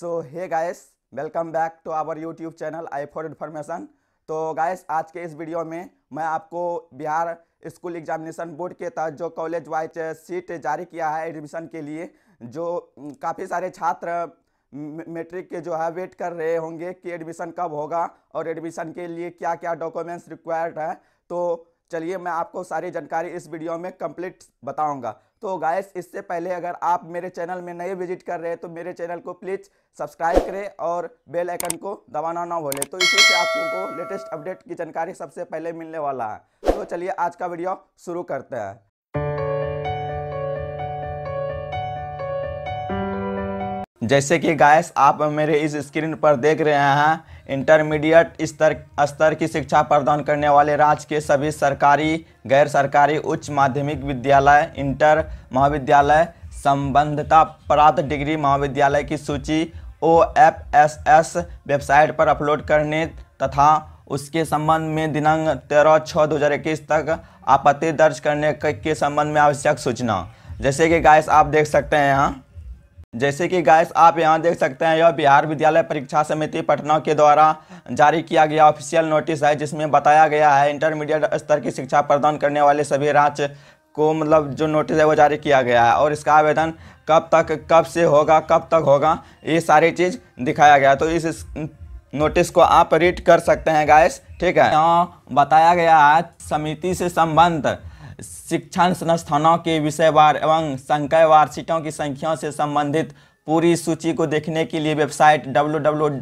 so hey guys welcome back to our YouTube channel I for information तो guys आज के इस video में मैं आपको बिहार स्कूल एग्जामिनेशन बोर्ड के तहत जो कॉलेज वाइज सीट जारी किया है एडमिशन के लिए जो काफ़ी सारे छात्र मैट्रिक के जो है वेट कर रहे होंगे कि एडमिशन कब होगा और एडमिशन के लिए क्या क्या डॉक्यूमेंट्स रिक्वायर्ड है तो चलिए मैं आपको सारी जानकारी इस वीडियो में कंप्लीट बताऊंगा तो गायस इससे पहले अगर आप मेरे चैनल में नए विजिट कर रहे हैं तो मेरे चैनल को प्लीज़ सब्सक्राइब करें और बेल आइकन को दबाना ना भूलें तो इसी से आप लोगों को लेटेस्ट अपडेट की जानकारी सबसे पहले मिलने वाला है तो चलिए आज का वीडियो शुरू करते हैं जैसे कि गायस आप मेरे इस स्क्रीन पर देख रहे हैं इंटरमीडिएट स्तर स्तर की शिक्षा प्रदान करने वाले राज्य के सभी सरकारी गैर सरकारी उच्च माध्यमिक विद्यालय इंटर महाविद्यालय संबंधता प्राप्त डिग्री महाविद्यालय की सूची O F S S website पर अपलोड करने तथा उसके संबंध में दिनांक तेरह छः दो हज़ार इक्कीस तक आपत्ति दर्ज करने के संबंध में आवश्यक सूचना जैसे कि गाइस आप देख सकते हैं यहाँ जैसे कि गैस आप यहाँ देख सकते हैं यह बिहार विद्यालय परीक्षा समिति पटना के द्वारा जारी किया गया ऑफिशियल नोटिस है जिसमें बताया गया है इंटरमीडिएट स्तर की शिक्षा प्रदान करने वाले सभी राज्य को मतलब जो नोटिस है वो जारी किया गया है और इसका आवेदन कब तक कब से होगा कब तक होगा ये सारी चीज़ दिखाया गया तो इस नोटिस को आप रीड कर सकते हैं गैस ठीक है यहाँ बताया गया है समिति से संबंध शिक्षण संस्थानों के विषयवार एवं संकायवार सीटों की संख्याओं से संबंधित पूरी सूची को देखने के लिए वेबसाइट डब्ल्यू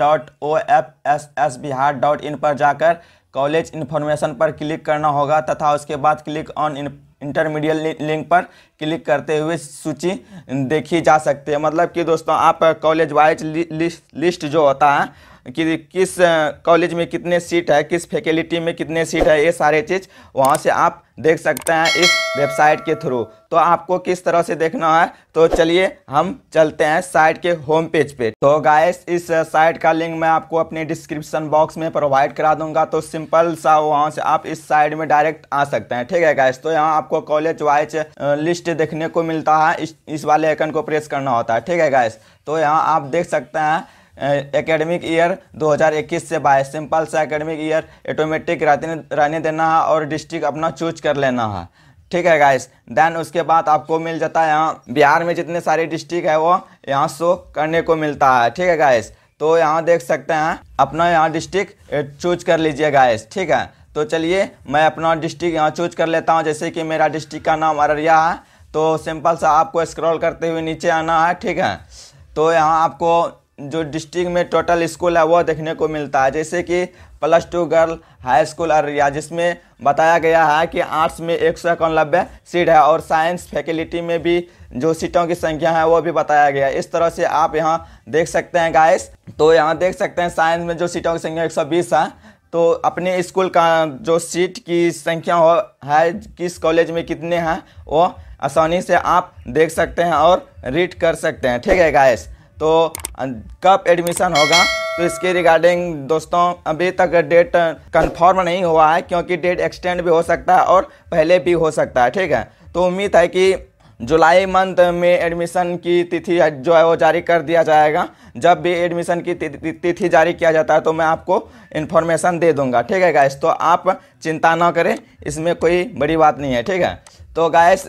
पर जाकर कॉलेज इन्फॉर्मेशन पर क्लिक करना होगा तथा उसके बाद क्लिक ऑन इंटरमीडिएट लिंक पर क्लिक करते हुए सूची देखी जा सकती है मतलब कि दोस्तों आप कॉलेज वाइज लिस्ट लिस्ट जो होता है कि किस कॉलेज में कितने सीट है किस फैकल्टी में कितने सीट है ये सारे चीज़ वहाँ से आप देख सकते हैं इस वेबसाइट के थ्रू तो आपको किस तरह से देखना है तो चलिए हम चलते हैं साइट के होम पेज पे तो गाइस इस साइट का लिंक मैं आपको अपने डिस्क्रिप्शन बॉक्स में प्रोवाइड करा दूंगा तो सिंपल सा वहाँ से आप इस साइट में डायरेक्ट आ सकते हैं ठीक है गाइस तो यहाँ आपको कॉलेज वाइज लिस्ट देखने को मिलता है इस, इस वाले आइकन को प्रेस करना होता है ठीक है गाइस तो यहाँ आप देख सकते हैं एकेडमिक ईयर 2021 से बाईस सिंपल सा एकेडमिक ईयर ऑटोमेटिक रहने देना है और डिस्ट्रिक्ट अपना चूज कर लेना है ठीक है गाइस देन उसके बाद आपको मिल जाता है यहाँ बिहार में जितने सारे डिस्ट्रिक्ट है वो यहाँ शो करने को मिलता है ठीक है गाइस तो यहाँ देख सकते हैं अपना यहाँ डिस्ट्रिक्ट चूज कर लीजिए गाइस ठीक है तो चलिए मैं अपना डिस्ट्रिक्ट यहाँ चूज कर लेता हूँ जैसे कि मेरा डिस्ट्रिक्ट का नाम अररिया है तो सिंपल सा आपको स्क्रॉल करते हुए नीचे आना है ठीक है तो यहाँ आपको जो डिस्ट्रिक्ट में टोटल स्कूल है वह देखने को मिलता है जैसे कि plus two girl high school Araria जिसमें बताया गया है कि आर्ट्स में एक सौ इक्यानबे सीट है और साइंस फैकल्टी में भी जो सीटों की संख्या है वो भी बताया गया इस तरह से आप यहाँ देख सकते हैं गाइस तो यहाँ देख सकते हैं साइंस में जो सीटों की संख्या बीस है तो अपने स्कूल का जो सीट की संख्या हो है किस कॉलेज में कितने हैं वो आसानी से आप देख सकते हैं और रीड कर सकते हैं ठीक है गाइस तो अं, कब एडमिशन होगा तो इसके रिगार्डिंग दोस्तों अभी तक डेट कंफर्म अं, नहीं हुआ है क्योंकि डेट एक्सटेंड भी हो सकता है और पहले भी हो सकता है ठीक है तो उम्मीद है कि जुलाई मंथ में एडमिशन की तिथि जो है वो जारी कर दिया जाएगा जब भी एडमिशन की तिथि जारी किया जाता है तो मैं आपको इन्फॉर्मेशन दे दूंगा ठीक है गायस तो आप चिंता ना करें इसमें कोई बड़ी बात नहीं है ठीक है तो गायस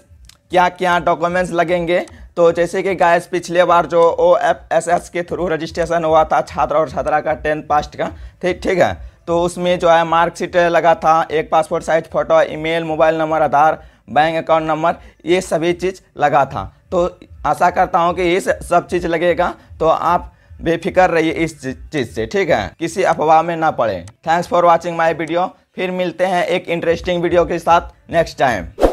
क्या क्या डॉक्यूमेंट्स लगेंगे तो जैसे कि गायस पिछले बार जो ओ एफ एस एस के थ्रू रजिस्ट्रेशन हुआ था छात्र और छात्रा का टेंथ पास्ट का ठीक ठीक है तो उसमें जो है मार्कशीट लगा था एक passport size photo email mobile number Aadhaar bank account number ये सभी चीज़ लगा था तो आशा करता हूँ कि ये सब चीज़ लगेगा तो आप बेफिक्र रहिए इस चीज़ से ठीक है किसी अफवाह में ना पड़े thanks for watching my video फिर मिलते हैं एक इंटरेस्टिंग वीडियो के साथ नेक्स्ट टाइम